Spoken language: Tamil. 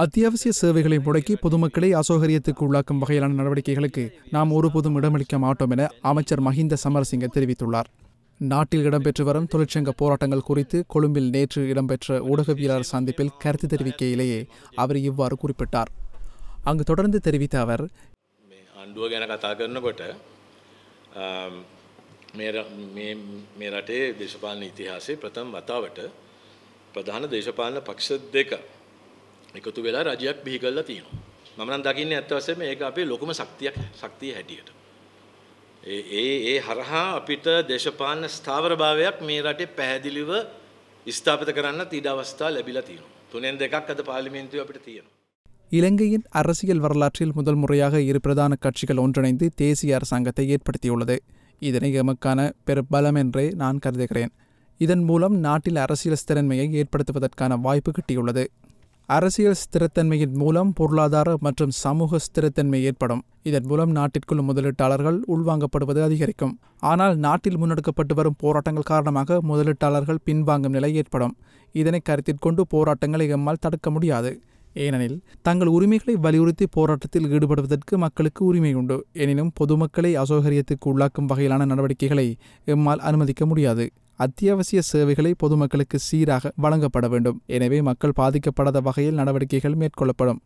அத்தியாவசிய சேவைகளை முடக்கி பொதுமக்களை அசௌகரியத்துக்கு உள்ளாக்கும் வகையிலான நடவடிக்கைகளுக்கு நாம் ஒருபோதும் இடமளிக்க மாட்டோம் என அமைச்சர் மஹிந்த சமரசிங்க தெரிவித்துள்ளார் நாட்டில் இடம்பெற்று வரும் தொழிற்சங்க போராட்டங்கள் குறித்து கொழும்பில் நேற்று இடம்பெற்ற ஊடகவியலாளர் சந்திப்பில் கருத்து தெரிவிக்கையிலேயே அவர் இவ்வாறு குறிப்பிட்டார் அங்கு தொடர்ந்து தெரிவித்த அவர் මේ தேசபாலன දේශපාලන ඉතිහාසයේ ප්‍රථම වතාවට ප්‍රධාන දේශපාලන එකතු වෙලා රජයක් බිහි කරලා තියෙනවා. මම නම් දකින්නේ ඇත්ත වශයෙන්ම මේක අපේ ලොකුම ශක්තියක් ශක්තිය හැටියට. ඒ ඒ ඒ හරහා අපිට දේශපාලන ස්ථාවරභාවයක් මේ රටේ පැහැදිලිව ස්ථාපිත කරන්නත් ඊට අවස්ථා ලැබිලා තියෙනවා. තුනෙන් දෙකක් අද පාර්ලිමේන්තුවේ අපිට තියෙනවා. இலங்கையின் அரசியல் வரலாற்றில் முதல் முறையாக இரு பிரதான கட்சிகள் ஒன்றிணைந்து தேசிய அரசாங்கத்தை ஏற்படுத்தியுள்ளது இதனை எமக்கான பெருபலம் என்றே நான் கருதுகிறேன் இதன் மூலம் நாட்டில் அரசியல் ஸ்திரன்மையை ஏற்படுத்துவதற்கான வாய்ப்பு கிட்டியுள்ளது அரசியல் ஸ்திரத்தன்மையின் மூலம் பொருளாதார மற்றும் சமூக ஸ்திரத்தன்மை ஏற்படும் இதன் மூலம் நாட்டிற்குள் முதலீட்டாளர்கள் உள்வாங்கப்படுவது அதிகரிக்கும் ஆனால் நாட்டில் முன்னெடுக்கப்பட்டு வரும் போராட்டங்கள் காரணமாக முதலீட்டாளர்கள் பின்வாங்கும் நிலை ஏற்படும் இதனை கருத்தில் கொண்டு போராட்டங்களை எம்மால் தடுக்க முடியாது ஏனெனில் தங்கள் உரிமைகளை வலியுறுத்தி போராட்டத்தில் ஈடுபடுவதற்கு மக்களுக்கு உரிமை உண்டு எனினும் பொதுமக்களை அசௌகரியத்துக்கு உள்ளாக்கும் வகையிலான நடவடிக்கைகளை எம்மால் அனுமதிக்க முடியாது அத்தியாவசிய சேவைகளை பொதுமக்களுக்கு சீராக வழங்கப்பட வேண்டும் எனவே மக்கள் பாதிக்கப்படாத வகையில் நடவடிக்கைகள் மேற்கொள்ளப்படும்